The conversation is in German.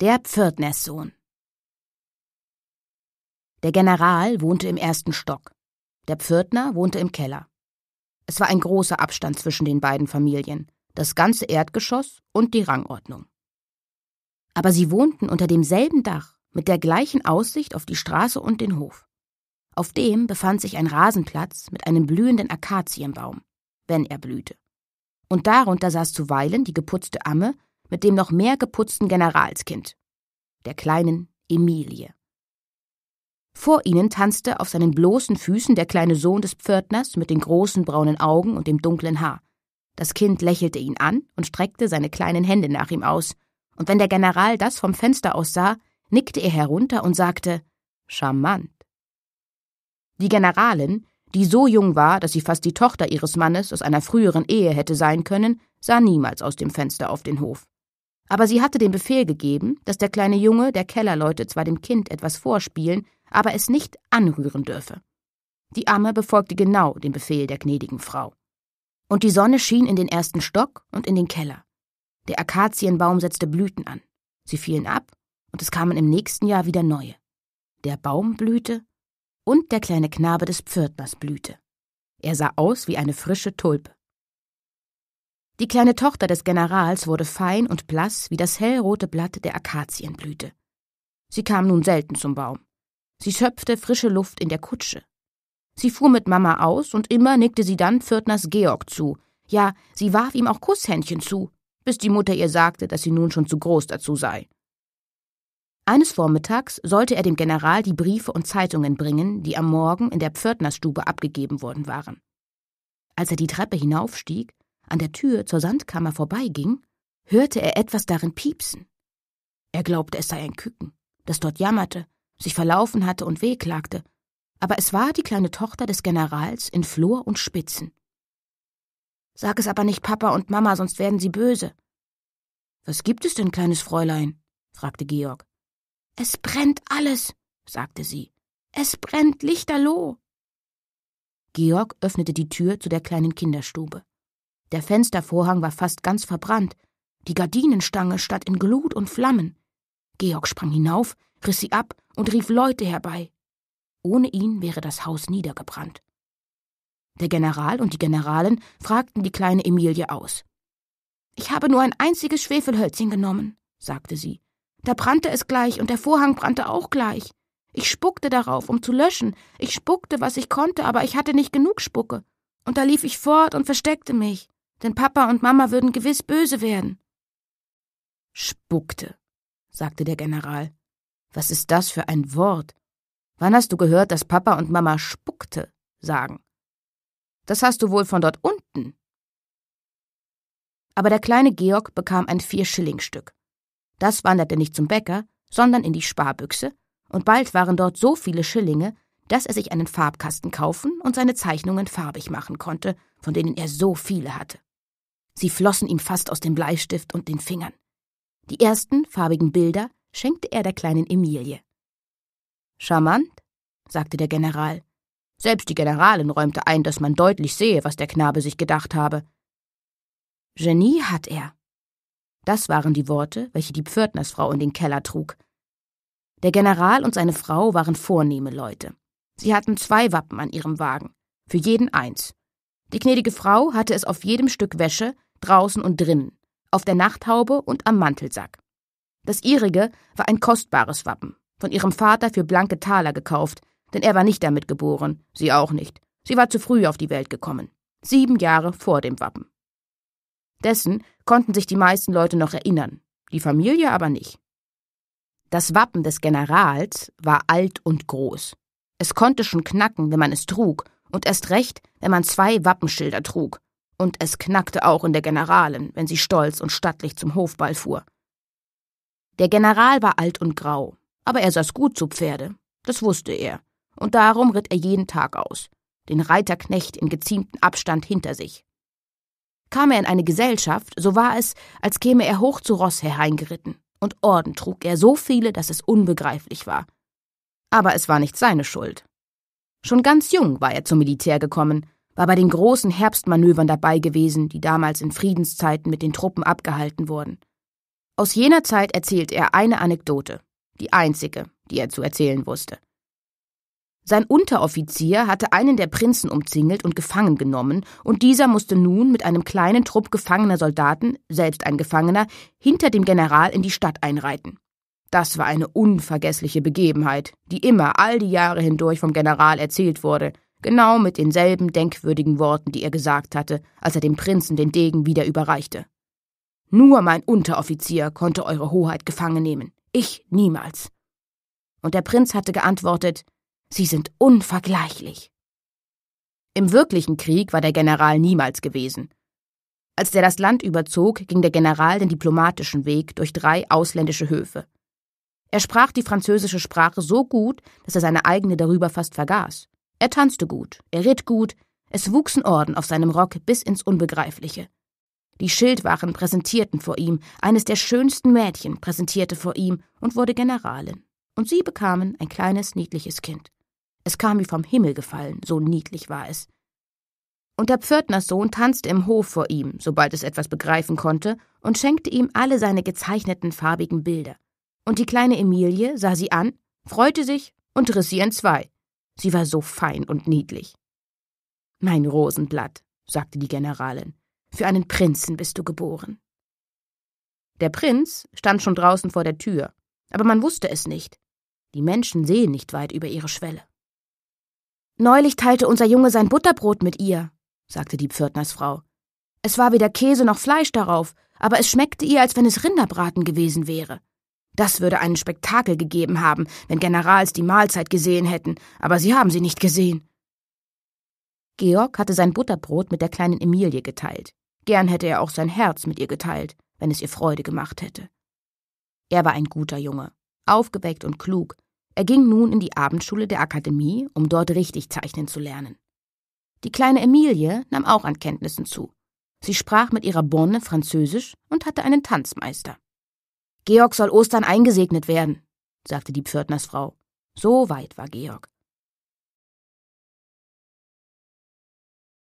Der Pförtnerssohn Der General wohnte im ersten Stock. Der Pförtner wohnte im Keller. Es war ein großer Abstand zwischen den beiden Familien, das ganze Erdgeschoss und die Rangordnung. Aber sie wohnten unter demselben Dach, mit der gleichen Aussicht auf die Straße und den Hof. Auf dem befand sich ein Rasenplatz mit einem blühenden Akazienbaum, wenn er blühte. Und darunter saß zuweilen die geputzte Amme mit dem noch mehr geputzten Generalskind, der kleinen Emilie. Vor ihnen tanzte auf seinen bloßen Füßen der kleine Sohn des Pförtners mit den großen braunen Augen und dem dunklen Haar. Das Kind lächelte ihn an und streckte seine kleinen Hände nach ihm aus, und wenn der General das vom Fenster aus sah, nickte er herunter und sagte Charmant. Die Generalin, die so jung war, dass sie fast die Tochter ihres Mannes aus einer früheren Ehe hätte sein können, sah niemals aus dem Fenster auf den Hof. Aber sie hatte den Befehl gegeben, dass der kleine Junge der Kellerleute zwar dem Kind etwas vorspielen, aber es nicht anrühren dürfe. Die Amme befolgte genau den Befehl der gnädigen Frau. Und die Sonne schien in den ersten Stock und in den Keller. Der Akazienbaum setzte Blüten an. Sie fielen ab, und es kamen im nächsten Jahr wieder neue. Der Baum blühte, und der kleine Knabe des Pförtners blühte. Er sah aus wie eine frische Tulpe. Die kleine Tochter des Generals wurde fein und blass wie das hellrote Blatt der Akazienblüte. Sie kam nun selten zum Baum. Sie schöpfte frische Luft in der Kutsche. Sie fuhr mit Mama aus und immer nickte sie dann Pförtners Georg zu. Ja, sie warf ihm auch Kusshändchen zu, bis die Mutter ihr sagte, dass sie nun schon zu groß dazu sei. Eines Vormittags sollte er dem General die Briefe und Zeitungen bringen, die am Morgen in der Pförtnersstube abgegeben worden waren. Als er die Treppe hinaufstieg, an der Tür zur Sandkammer vorbeiging, hörte er etwas darin piepsen. Er glaubte, es sei ein Küken, das dort jammerte, sich verlaufen hatte und wehklagte, aber es war die kleine Tochter des Generals in Flor und Spitzen. Sag es aber nicht Papa und Mama, sonst werden sie böse. Was gibt es denn, kleines Fräulein? fragte Georg. Es brennt alles, sagte sie. Es brennt lichterloh. Georg öffnete die Tür zu der kleinen Kinderstube. Der Fenstervorhang war fast ganz verbrannt, die Gardinenstange stand in Glut und Flammen. Georg sprang hinauf, riss sie ab und rief Leute herbei. Ohne ihn wäre das Haus niedergebrannt. Der General und die Generalin fragten die kleine Emilie aus. Ich habe nur ein einziges Schwefelhölzchen genommen, sagte sie. Da brannte es gleich und der Vorhang brannte auch gleich. Ich spuckte darauf, um zu löschen. Ich spuckte, was ich konnte, aber ich hatte nicht genug Spucke. Und da lief ich fort und versteckte mich denn Papa und Mama würden gewiss böse werden. Spuckte, sagte der General. Was ist das für ein Wort? Wann hast du gehört, dass Papa und Mama spuckte sagen? Das hast du wohl von dort unten. Aber der kleine Georg bekam ein Vierschillingstück. Das wanderte nicht zum Bäcker, sondern in die Sparbüchse, und bald waren dort so viele Schillinge, dass er sich einen Farbkasten kaufen und seine Zeichnungen farbig machen konnte, von denen er so viele hatte. Sie flossen ihm fast aus dem Bleistift und den Fingern. Die ersten farbigen Bilder schenkte er der kleinen Emilie. Charmant, sagte der General. Selbst die Generalin räumte ein, dass man deutlich sehe, was der Knabe sich gedacht habe. Genie hat er. Das waren die Worte, welche die Pförtnersfrau in den Keller trug. Der General und seine Frau waren vornehme Leute. Sie hatten zwei Wappen an ihrem Wagen, für jeden eins, die gnädige Frau hatte es auf jedem Stück Wäsche, draußen und drinnen, auf der Nachthaube und am Mantelsack. Das ihrige war ein kostbares Wappen, von ihrem Vater für blanke Taler gekauft, denn er war nicht damit geboren, sie auch nicht. Sie war zu früh auf die Welt gekommen, sieben Jahre vor dem Wappen. Dessen konnten sich die meisten Leute noch erinnern, die Familie aber nicht. Das Wappen des Generals war alt und groß. Es konnte schon knacken, wenn man es trug, und erst recht, wenn man zwei Wappenschilder trug. Und es knackte auch in der Generalin, wenn sie stolz und stattlich zum Hofball fuhr. Der General war alt und grau, aber er saß gut zu Pferde, das wusste er, und darum ritt er jeden Tag aus, den Reiterknecht in geziemten Abstand hinter sich. Kam er in eine Gesellschaft, so war es, als käme er hoch zu Ross hereingeritten, und Orden trug er so viele, dass es unbegreiflich war. Aber es war nicht seine Schuld. Schon ganz jung war er zum Militär gekommen, war bei den großen Herbstmanövern dabei gewesen, die damals in Friedenszeiten mit den Truppen abgehalten wurden. Aus jener Zeit erzählt er eine Anekdote, die einzige, die er zu erzählen wusste. Sein Unteroffizier hatte einen der Prinzen umzingelt und gefangen genommen, und dieser musste nun mit einem kleinen Trupp gefangener Soldaten, selbst ein Gefangener, hinter dem General in die Stadt einreiten. Das war eine unvergessliche Begebenheit, die immer all die Jahre hindurch vom General erzählt wurde, genau mit denselben denkwürdigen Worten, die er gesagt hatte, als er dem Prinzen den Degen wieder überreichte. Nur mein Unteroffizier konnte Eure Hoheit gefangen nehmen, ich niemals. Und der Prinz hatte geantwortet Sie sind unvergleichlich. Im wirklichen Krieg war der General niemals gewesen. Als der das Land überzog, ging der General den diplomatischen Weg durch drei ausländische Höfe. Er sprach die französische Sprache so gut, dass er seine eigene darüber fast vergaß. Er tanzte gut, er ritt gut, es wuchsen Orden auf seinem Rock bis ins Unbegreifliche. Die Schildwachen präsentierten vor ihm, eines der schönsten Mädchen präsentierte vor ihm und wurde Generalin. Und sie bekamen ein kleines, niedliches Kind. Es kam wie vom Himmel gefallen, so niedlich war es. Und der Pförtners Sohn tanzte im Hof vor ihm, sobald es etwas begreifen konnte, und schenkte ihm alle seine gezeichneten farbigen Bilder. Und die kleine Emilie sah sie an, freute sich und riss sie in zwei. Sie war so fein und niedlich. Mein Rosenblatt, sagte die Generalin, für einen Prinzen bist du geboren. Der Prinz stand schon draußen vor der Tür, aber man wusste es nicht. Die Menschen sehen nicht weit über ihre Schwelle. Neulich teilte unser Junge sein Butterbrot mit ihr, sagte die Pförtnersfrau. Es war weder Käse noch Fleisch darauf, aber es schmeckte ihr, als wenn es Rinderbraten gewesen wäre. Das würde einen Spektakel gegeben haben, wenn Generals die Mahlzeit gesehen hätten, aber sie haben sie nicht gesehen. Georg hatte sein Butterbrot mit der kleinen Emilie geteilt. Gern hätte er auch sein Herz mit ihr geteilt, wenn es ihr Freude gemacht hätte. Er war ein guter Junge, aufgeweckt und klug. Er ging nun in die Abendschule der Akademie, um dort richtig zeichnen zu lernen. Die kleine Emilie nahm auch an Kenntnissen zu. Sie sprach mit ihrer Bonne Französisch und hatte einen Tanzmeister. Georg soll Ostern eingesegnet werden, sagte die Pförtnersfrau. So weit war Georg.